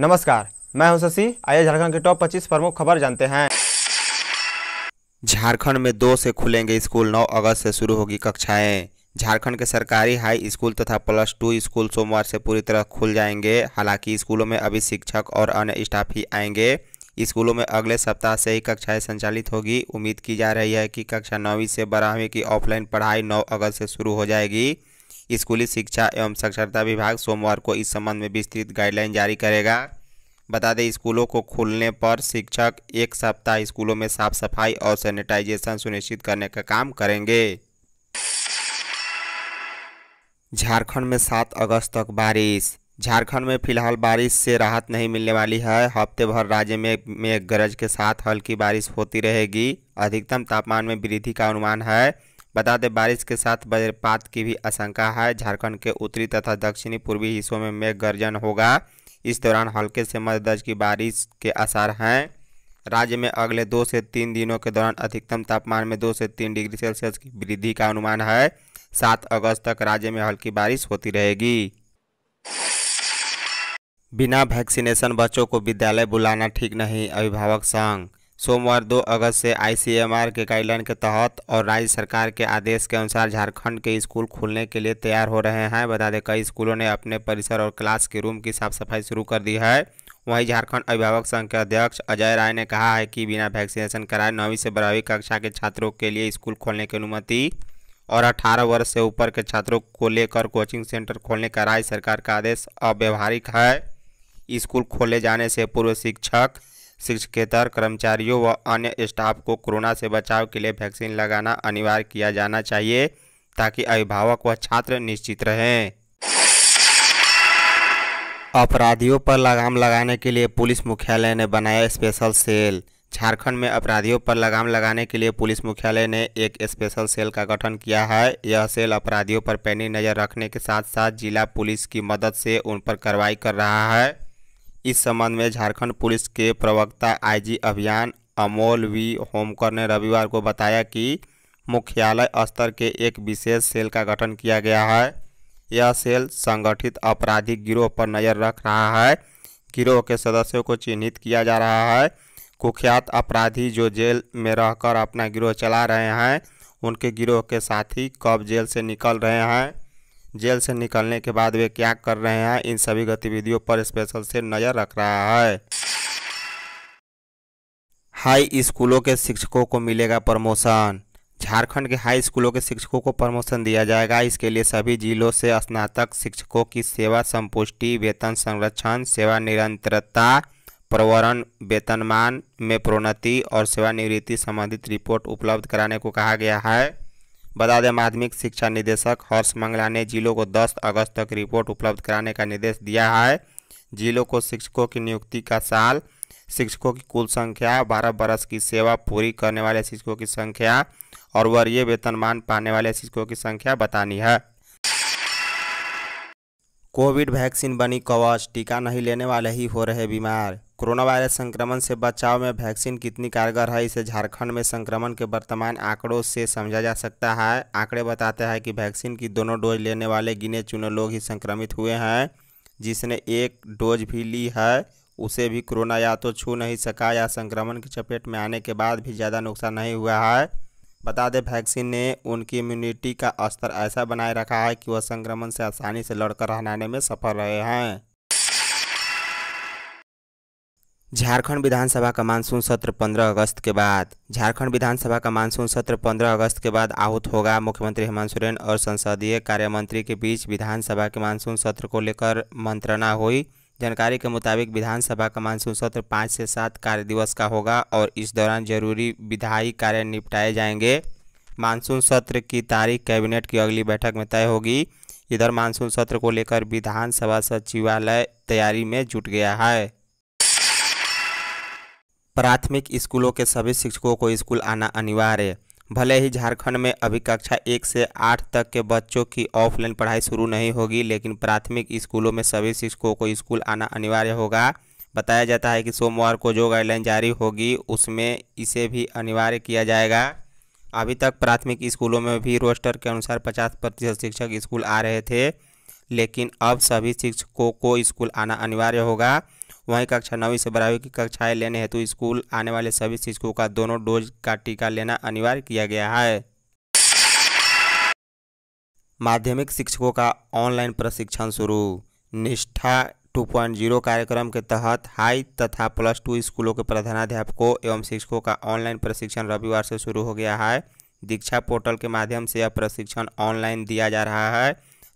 नमस्कार मैं हूं शशि आइए झारखंड के टॉप 25 प्रमुख खबर जानते हैं झारखंड में दो से खुलेंगे स्कूल 9 अगस्त से शुरू होगी कक्षाएं झारखंड के सरकारी हाई स्कूल तथा प्लस टू स्कूल सोमवार से पूरी तरह खुल जाएंगे हालांकि स्कूलों में अभी शिक्षक और अन्य स्टाफ ही आएंगे स्कूलों में अगले सप्ताह से ही कक्षाएं संचालित होगी उम्मीद की जा रही है कि कक्षा नौवीं से बारहवीं की ऑफलाइन पढ़ाई 9 अगस्त से शुरू हो जाएगी स्कूली शिक्षा एवं साक्षरता विभाग सोमवार को इस संबंध में विस्तृत गाइडलाइन जारी करेगा बता दें स्कूलों को खुलने पर शिक्षक एक सप्ताह स्कूलों में साफ सफाई और सैनिटाइजेशन सुनिश्चित करने का काम करेंगे झारखंड में सात अगस्त तक बारिश झारखंड में फिलहाल बारिश से राहत नहीं मिलने वाली है हफ्ते भर राज्य में में गरज के साथ हल्की बारिश होती रहेगी अधिकतम तापमान में वृद्धि का अनुमान है बता दें बारिश के साथ वज्रपात की भी आशंका है झारखंड के उत्तरी तथा दक्षिणी पूर्वी हिस्सों में मेघ गर्जन होगा इस दौरान हल्के से मध्य दर्ज की बारिश के आसार हैं राज्य में अगले दो से तीन दिनों के दौरान अधिकतम तापमान में दो से तीन डिग्री सेल्सियस की वृद्धि का अनुमान है सात अगस्त तक राज्य में हल्की बारिश होती रहेगी बिना वैक्सीनेशन बच्चों को विद्यालय बुलाना ठीक नहीं अभिभावक संघ सोमवार 2 अगस्त से आईसीएमआर के गाइडलाइन के तहत और राज्य सरकार के आदेश के अनुसार झारखंड के स्कूल खोलने के लिए तैयार हो रहे हैं बता दें कई स्कूलों ने अपने परिसर और क्लास के रूम की साफ सफाई शुरू कर दी है वहीं झारखंड अभिभावक संघ के अध्यक्ष अजय राय ने कहा है कि बिना वैक्सीनेशन कराए नौवीं से बारहवीं कक्षा के छात्रों के लिए स्कूल खोलने की अनुमति और 18 वर्ष से ऊपर के छात्रों को लेकर कोचिंग सेंटर खोलने का राज्य सरकार का आदेश अव्यवहारिक है स्कूल खोले जाने से पूर्व शिक्षक शिक्षकेतर कर्मचारियों व अन्य स्टाफ को कोरोना से बचाव के लिए वैक्सीन लगाना अनिवार्य किया जाना चाहिए ताकि अभिभावक व छात्र निश्चित रहें अपराधियों पर लगाम लगाने के लिए पुलिस मुख्यालय ने बनाया स्पेशल सेल झारखंड में अपराधियों पर लगाम लगाने के लिए पुलिस मुख्यालय ने एक स्पेशल सेल का गठन किया है यह सेल अपराधियों पर पैनी नज़र रखने के साथ साथ जिला पुलिस की मदद से उन पर कार्रवाई कर रहा है इस संबंध में झारखंड पुलिस के प्रवक्ता आईजी अभियान अमोल वी होमकर ने रविवार को बताया कि मुख्यालय स्तर के एक विशेष सेल का गठन किया गया है यह सेल संगठित आपराधिक गिरोह पर नज़र रख रहा है गिरोह के सदस्यों को चिन्हित किया जा रहा है कुख्यात अपराधी जो जेल में रहकर अपना गिरोह चला रहे हैं उनके गिरोह के साथी कब जेल से निकल रहे हैं जेल से निकलने के बाद वे क्या कर रहे हैं इन सभी गतिविधियों पर स्पेशल से नज़र रख रहा है हाई स्कूलों के शिक्षकों को मिलेगा प्रमोशन झारखंड के हाई स्कूलों के शिक्षकों को प्रमोशन दिया जाएगा इसके लिए सभी जिलों से स्नातक शिक्षकों की सेवा संपुष्टि वेतन संरक्षण सेवा निरंतरता प्रवरण वेतनमान में प्रोन्नति और सेवानिवृत्ति संबंधित रिपोर्ट उपलब्ध कराने को कहा गया है बता दें माध्यमिक शिक्षा निदेशक हर्ष मंगला ने जिलों को 10 अगस्त तक रिपोर्ट उपलब्ध कराने का निर्देश दिया है जिलों को शिक्षकों की नियुक्ति का साल शिक्षकों की कुल संख्या बारह बरस की सेवा पूरी करने वाले शिक्षकों की संख्या और वरीय वेतनमान पाने वाले शिक्षकों की संख्या बतानी है कोविड वैक्सीन बनी कवच टीका नहीं लेने वाले ही हो रहे बीमार कोरोना वायरस संक्रमण से बचाव में वैक्सीन कितनी कारगर है इसे झारखंड में संक्रमण के वर्तमान आंकड़ों से समझा जा सकता है आंकड़े बताते हैं कि वैक्सीन की दोनों डोज लेने वाले गिने चुने लोग ही संक्रमित हुए हैं जिसने एक डोज भी ली है उसे भी कोरोना या तो छू नहीं सका या संक्रमण की चपेट में आने के बाद भी ज़्यादा नुकसान नहीं हुआ है बता दें वैक्सीन ने उनकी इम्यूनिटी का स्तर ऐसा बनाए रखा है कि वह संक्रमण से आसानी से लड़कर रहने में सफल रहे हैं झारखंड विधानसभा का मानसून सत्र 15 अगस्त के बाद झारखंड विधानसभा का मानसून सत्र 15 अगस्त के बाद आहूत होगा मुख्यमंत्री हेमंत सोरेन और संसदीय कार्य मंत्री के बीच विधानसभा के मानसून सत्र को लेकर मंत्रणा हुई जानकारी के मुताबिक विधानसभा का मानसून सत्र पाँच से सात कार्य दिवस का होगा और इस दौरान जरूरी विधायी कार्य निपटाए जाएंगे मानसून सत्र की तारीख कैबिनेट की अगली बैठक में तय होगी इधर मानसून सत्र को लेकर विधानसभा सचिवालय तैयारी में जुट गया है प्राथमिक स्कूलों के सभी शिक्षकों को स्कूल आना अनिवार्य है भले ही झारखंड में अभी कक्षा एक से आठ तक के बच्चों की ऑफलाइन पढ़ाई शुरू नहीं होगी लेकिन प्राथमिक स्कूलों में सभी शिक्षकों को स्कूल आना अनिवार्य होगा बताया जाता है कि सोमवार को जो गाइडलाइन जारी होगी उसमें इसे भी अनिवार्य किया जाएगा अभी तक प्राथमिक स्कूलों में भी रोस्टर के अनुसार पचास प्रतिशत शिक्षक स्कूल आ रहे थे लेकिन अब सभी शिक्षकों को स्कूल आना अनिवार्य होगा वहीं कक्षा नौवीं से बारहवीं की कक्षाएं लेने हेतु स्कूल आने वाले सभी शिक्षकों का दोनों डोज का टीका लेना अनिवार्य किया गया है माध्यमिक शिक्षकों का ऑनलाइन प्रशिक्षण शुरू निष्ठा 2.0 कार्यक्रम के तहत हाई तथा प्लस टू स्कूलों के प्रधानाध्यापकों एवं शिक्षकों का ऑनलाइन प्रशिक्षण रविवार से शुरू हो गया है दीक्षा पोर्टल के माध्यम से यह प्रशिक्षण ऑनलाइन दिया जा रहा है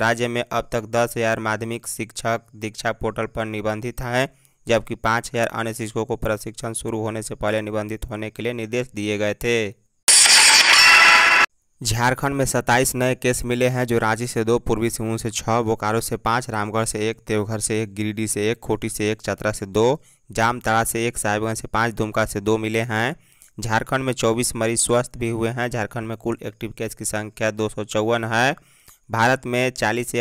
राज्य में अब तक दस हज़ार माध्यमिक शिक्षक दीक्षा पोर्टल पर निबंधित हैं जबकि पाँच हजार अन्य शिक्षकों को प्रशिक्षण शुरू होने से पहले निबंधित होने के लिए निर्देश दिए गए थे झारखंड में सत्ताईस नए केस मिले हैं जो रांची से दो पूर्वी सिंहभूम से छः बोकारो से पाँच रामगढ़ से एक देवघर से एक गिरिडीह से एक खोटी से एक चतरा से दो जामताड़ा से एक साहिबगंज से पाँच दुमका से दो मिले हैं झारखंड में 24 मरीज स्वस्थ भी हुए हैं झारखंड में कुल एक्टिव केस की संख्या दो है भारत में चालीस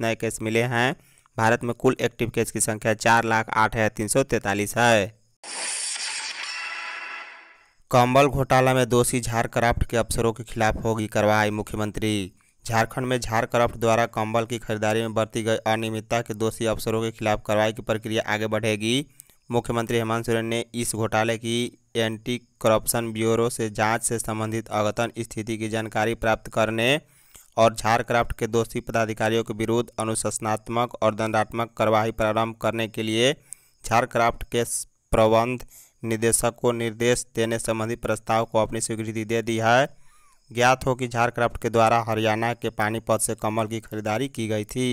नए केस मिले हैं भारत में कुल एक्टिव केस की संख्या चार लाख आठ हजार तीन सौ तैंतालीस है कंबल घोटाला में दोषी झारक्राफ्ट के अफसरों के खिलाफ होगी कार्रवाई मुख्यमंत्री झारखंड में झारक्राफ्ट द्वारा कंबल की खरीदारी में बरती गई अनियमितता के दोषी अफसरों के खिलाफ कार्रवाई की प्रक्रिया आगे बढ़ेगी मुख्यमंत्री हेमंत सोरेन ने इस घोटाले की एंटी करप्शन ब्यूरो से जांच से संबंधित अगतन स्थिति की जानकारी प्राप्त करने और झारक्राफ्ट के दोषी पदाधिकारियों के विरुद्ध अनुशासनात्मक और दंडात्मक कार्रवाई प्रारंभ करने के लिए झारक्राफ्ट के प्रबंध निदेशक को निर्देश देने संबंधी प्रस्ताव को अपनी स्वीकृति दे दी है ज्ञात हो कि झारक्राफ्ट के द्वारा हरियाणा के पानीपत से कमल की खरीदारी की गई थी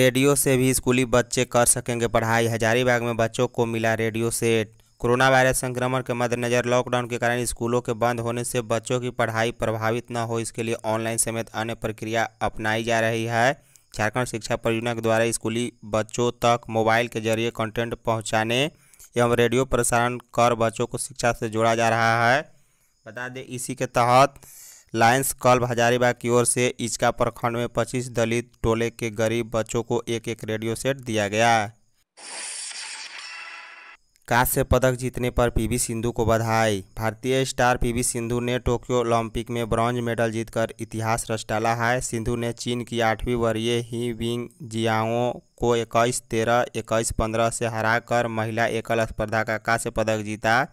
रेडियो से भी स्कूली बच्चे कर सकेंगे पढ़ाई हजारीबाग में बच्चों को मिला रेडियो सेट कोरोना वायरस संक्रमण के मद्देनज़र लॉकडाउन के कारण स्कूलों के बंद होने से बच्चों की पढ़ाई प्रभावित न हो इसके लिए ऑनलाइन समेत अन्य प्रक्रिया अपनाई जा रही है झारखंड शिक्षा परियोजना के द्वारा स्कूली बच्चों तक मोबाइल के जरिए कंटेंट पहुंचाने एवं रेडियो प्रसारण कर बच्चों को शिक्षा से जोड़ा जा रहा है बता दें इसी के तहत लायंस क्लब हजारीबाग की ओर से इचका प्रखंड में पच्चीस दलित टोले के गरीब बच्चों को एक एक रेडियो सेट दिया गया कांस्य पदक जीतने पर पीवी सिंधु को बधाई भारतीय स्टार पीवी सिंधु ने टोक्यो ओलंपिक में ब्रॉन्ज मेडल जीतकर इतिहास रच डाला है सिंधु ने चीन की आठवीं वरीय ही विंग जियाओ को इक्कीस तेरह इक्कीस पंद्रह से हराकर महिला एकल स्पर्धा का कांस्य पदक जीता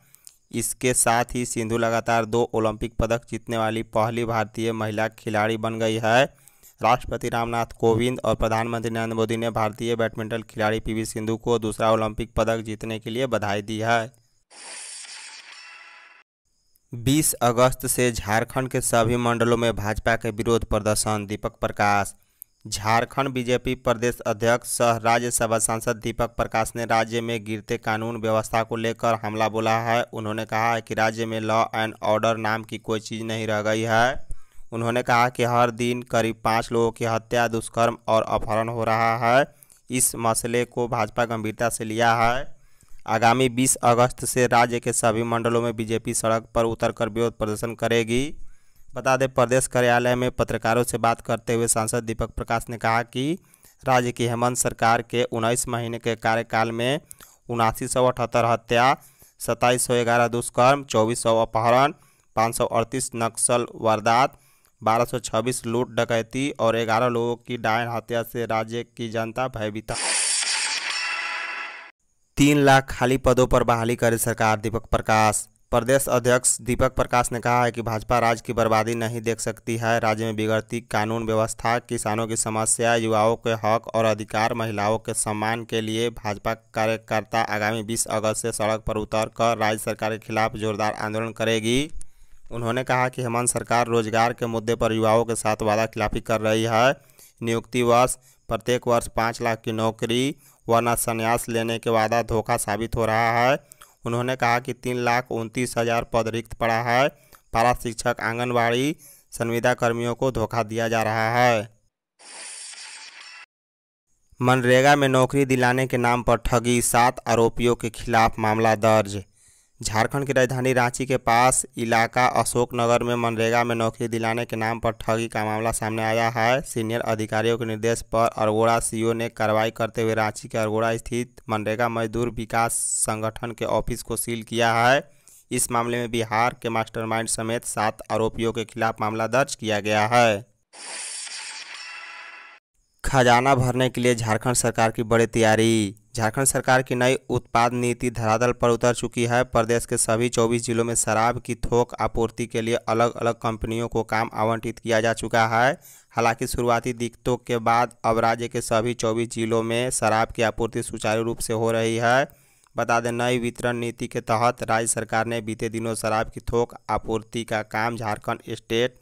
इसके साथ ही सिंधु लगातार दो ओलंपिक पदक जीतने वाली पहली भारतीय महिला खिलाड़ी बन गई है राष्ट्रपति रामनाथ कोविंद और प्रधानमंत्री नरेंद्र मोदी ने भारतीय बैडमिंटन खिलाड़ी पी सिंधु को दूसरा ओलंपिक पदक जीतने के लिए बधाई दी है 20 अगस्त से झारखंड के सभी मंडलों में भाजपा के विरोध प्रदर्शन दीपक प्रकाश झारखंड बीजेपी प्रदेश अध्यक्ष सह राज्यसभा सांसद दीपक प्रकाश ने राज्य में गिरते कानून व्यवस्था को लेकर हमला बोला है उन्होंने कहा है कि राज्य में लॉ एंड ऑर्डर नाम की कोई चीज़ नहीं रह गई है उन्होंने कहा कि हर दिन करीब पाँच लोगों की हत्या दुष्कर्म और अपहरण हो रहा है इस मसले को भाजपा गंभीरता से लिया है आगामी 20 अगस्त से राज्य के सभी मंडलों में बीजेपी सड़क पर उतरकर विरोध प्रदर्शन करेगी बता दें प्रदेश कार्यालय में पत्रकारों से बात करते हुए सांसद दीपक प्रकाश ने कहा कि राज्य की हेमंत सरकार के उन्नीस महीने के कार्यकाल में उनासी सौ अठहत्तर हत्या सत्ताईस सौ ग्यारह दुष्कर्म चौबीस सौ अपहरण पाँच सौ अड़तीस नक्सल वारदात 1226 लूट डकैती और 11 लोगों की डायन हत्या से राज्य की जनता भयभीत तीन लाख खाली पदों पर बहाली करे सरकार दीपक प्रकाश प्रदेश अध्यक्ष दीपक प्रकाश ने कहा है कि भाजपा राज्य की बर्बादी नहीं देख सकती है राज्य में बिगड़ती कानून व्यवस्था किसानों की समस्या युवाओं के हक और अधिकार महिलाओं के सम्मान के लिए भाजपा कार्यकर्ता आगामी 20 अगस्त से सड़क पर उतर कर राज्य सरकार के खिलाफ जोरदार आंदोलन करेगी उन्होंने कहा कि हेमंत सरकार रोजगार के मुद्दे पर युवाओं के साथ वादाखिलाफी कर रही है नियुक्ति वर्ष प्रत्येक वर्ष पाँच लाख की नौकरी वरना संन्यास लेने के वादा धोखा साबित हो रहा है उन्होंने कहा कि तीन लाख उनतीस हज़ार पद रिक्त पड़ा है पारा शिक्षक आंगनबाड़ी संविदा कर्मियों को धोखा दिया जा रहा है मनरेगा में नौकरी दिलाने के नाम पर ठगी सात आरोपियों के खिलाफ मामला दर्ज झारखंड की राजधानी रांची के पास इलाका अशोकनगर में मनरेगा में नौकरी दिलाने के नाम पर ठगी का मामला सामने आया है सीनियर अधिकारियों के निर्देश पर अरगोड़ा सीईओ ने कार्रवाई करते हुए रांची के अरगोड़ा स्थित मनरेगा मजदूर विकास संगठन के ऑफिस को सील किया है इस मामले में बिहार के मास्टरमाइंड समेत सात आरोपियों के खिलाफ मामला दर्ज किया गया है खजाना भरने के लिए झारखंड सरकार की बड़ी तैयारी झारखंड सरकार की नई उत्पाद नीति धरातल पर उतर चुकी है प्रदेश के सभी 24 जिलों में शराब की थोक आपूर्ति के लिए अलग अलग कंपनियों को काम आवंटित किया जा चुका है हालांकि शुरुआती दिक्कतों के बाद अब राज्य के सभी 24 जिलों में शराब की आपूर्ति सुचारू रूप से हो रही है बता दें नई वितरण नीति के तहत राज्य सरकार ने बीते दिनों शराब की थोक आपूर्ति का काम झारखंड स्टेट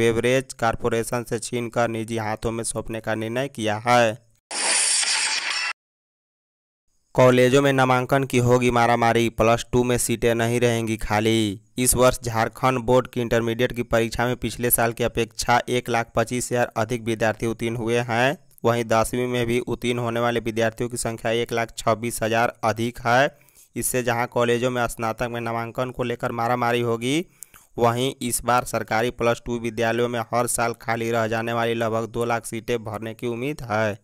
वेवरेज कारपोरेशन से छीन निजी हाथों में सौंपने का निर्णय किया है कॉलेजों में नामांकन की होगी मारामारी प्लस टू में सीटें नहीं रहेंगी खाली इस वर्ष झारखंड बोर्ड की इंटरमीडिएट की परीक्षा में पिछले साल की अपेक्षा एक लाख पच्चीस हज़ार अधिक विद्यार्थी उत्तीर्ण हुए हैं वहीं दसवीं में भी उत्तीर्ण होने वाले विद्यार्थियों की संख्या एक लाख छब्बीस हज़ार अधिक है इससे जहां कॉलेजों में स्नातक में नामांकन को लेकर मारामारी होगी वहीं इस बार सरकारी प्लस टू विद्यालयों में हर साल खाली रह जाने वाली लगभग दो लाख सीटें भरने की उम्मीद है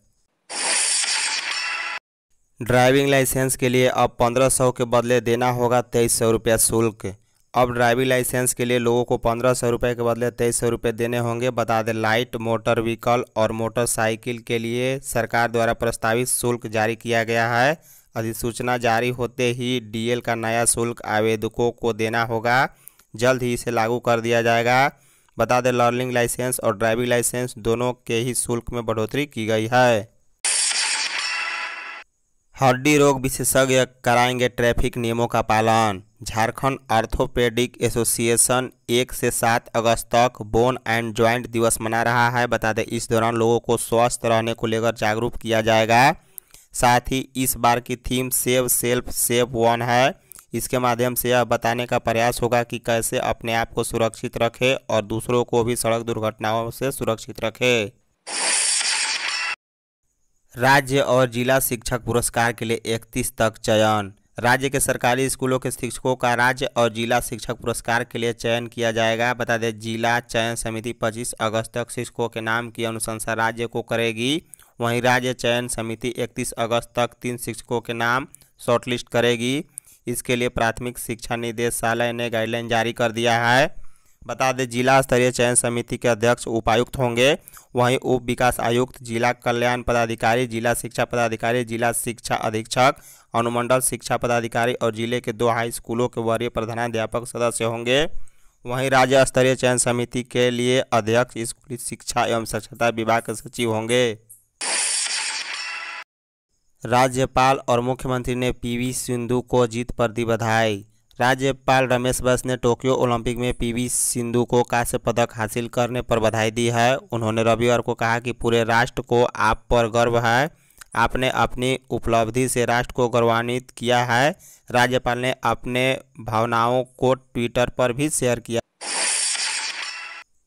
ड्राइविंग लाइसेंस के लिए अब पंद्रह सौ के बदले देना होगा तेईस सौ रुपया शुल्क अब ड्राइविंग लाइसेंस के लिए लोगों को पंद्रह सौ रुपये के बदले तेईस सौ रुपये देने होंगे बता दें लाइट मोटर व्हीकल और मोटरसाइकिल के लिए सरकार द्वारा प्रस्तावित शुल्क जारी किया गया है अधिसूचना जारी होते ही डीएल का नया शुल्क आवेदकों को देना होगा जल्द ही इसे लागू कर दिया जाएगा बता दें लर्निंग लाइसेंस और ड्राइविंग लाइसेंस दोनों के ही शुल्क में बढ़ोतरी की गई है हड्डी रोग विशेषज्ञ कराएंगे ट्रैफिक नियमों का पालन झारखंड आर्थोपेडिक एसोसिएशन एक से सात अगस्त तक बोन एंड ज्वाइंट दिवस मना रहा है बता दें इस दौरान लोगों को स्वस्थ रहने को लेकर जागरूक किया जाएगा साथ ही इस बार की theme save self save one है इसके माध्यम से यह बताने का प्रयास होगा कि कैसे अपने आप को सुरक्षित रखें और दूसरों को भी सड़क दुर्घटनाओं से सुरक्षित रखें राज्य और जिला शिक्षक पुरस्कार के लिए इकतीस तक चयन राज्य के सरकारी स्कूलों के शिक्षकों का राज्य और जिला शिक्षक पुरस्कार के लिए चयन किया जाएगा बता दें जिला चयन समिति 25 अगस्त तक शिक्षकों के नाम की अनुशंसा राज्य को करेगी वहीं राज्य चयन समिति 31 अगस्त तक तीन शिक्षकों के नाम शॉर्टलिस्ट करेगी इसके लिए प्राथमिक शिक्षा निदेशालय ने गाइडलाइन जारी कर दिया है बता दें जिला स्तरीय चयन समिति के अध्यक्ष उपायुक्त होंगे वहीं उप विकास आयुक्त जिला कल्याण पदाधिकारी जिला शिक्षा पदाधिकारी जिला शिक्षा अधीक्षक अनुमंडल शिक्षा पदाधिकारी और जिले के दो हाई स्कूलों के वरीय प्रधानाध्यापक सदस्य होंगे वहीं राज्य स्तरीय चयन समिति के लिए अध्यक्ष स्कूली शिक्षा एवं स्वच्छता विभाग के सचिव होंगे राज्यपाल और मुख्यमंत्री ने पीवी सिंधु को जीत पर दी बधाई राज्यपाल रमेश बस ने टोक्यो ओलंपिक में पीवी सिंधु को कांस्य पदक हासिल करने पर बधाई दी है उन्होंने रविवार को कहा कि पूरे राष्ट्र को आप पर गर्व है आपने अपनी उपलब्धि से राष्ट्र को गौरवान्वित किया है राज्यपाल ने अपने भावनाओं को ट्विटर पर भी शेयर किया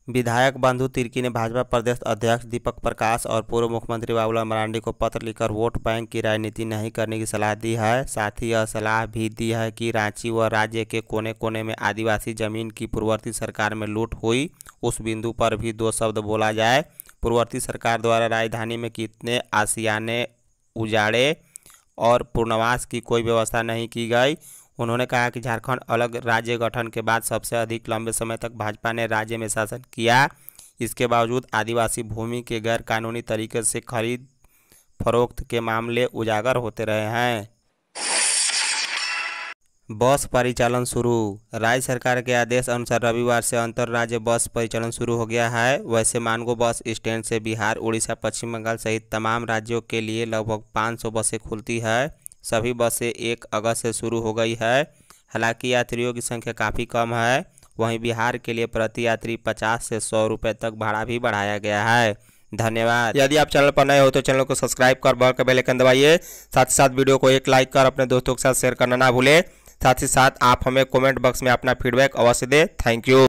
विधायक बंधु तिर्की ने भाजपा प्रदेश अध्यक्ष दीपक प्रकाश और पूर्व मुख्यमंत्री बाबूलाल मरांडी को पत्र लिखकर वोट बैंक की राजनीति नहीं करने की सलाह दी है साथ ही यह सलाह भी दी है कि रांची व राज्य के कोने कोने में आदिवासी जमीन की पूर्ववर्ती सरकार में लूट हुई उस बिंदु पर भी दो शब्द बोला जाए पूर्ववर्ती सरकार द्वारा राजधानी में कितने आसियाने उजाड़े और पूर्णवास की कोई व्यवस्था नहीं की गई उन्होंने कहा कि झारखंड अलग राज्य गठन के बाद सबसे अधिक लंबे समय तक भाजपा ने राज्य में शासन किया इसके बावजूद आदिवासी भूमि के गैर कानूनी तरीके से खरीद फरोख्त के मामले उजागर होते रहे हैं बस परिचालन शुरू राज्य सरकार के आदेश अनुसार रविवार से अंतर्राज्य बस परिचालन शुरू हो गया है वैसे मानगो बस स्टैंड से बिहार उड़ीसा पश्चिम बंगाल सहित तमाम राज्यों के लिए लगभग 500 बसें खुलती है सभी बसें एक अगस्त से शुरू हो गई है हालांकि यात्रियों की संख्या काफ़ी कम है वहीं बिहार के लिए प्रति यात्री पचास से सौ रुपये तक भाड़ा भी बढ़ाया गया है धन्यवाद यदि आप चैनल पर नए हो तो चैनल को सब्सक्राइब कर बल के बेलेकन दबाइए साथ ही साथ वीडियो को एक लाइक कर अपने दोस्तों के साथ शेयर करना ना भूलें साथ ही साथ आप हमें कमेंट बॉक्स में अपना फीडबैक अवश्य दें थैंक यू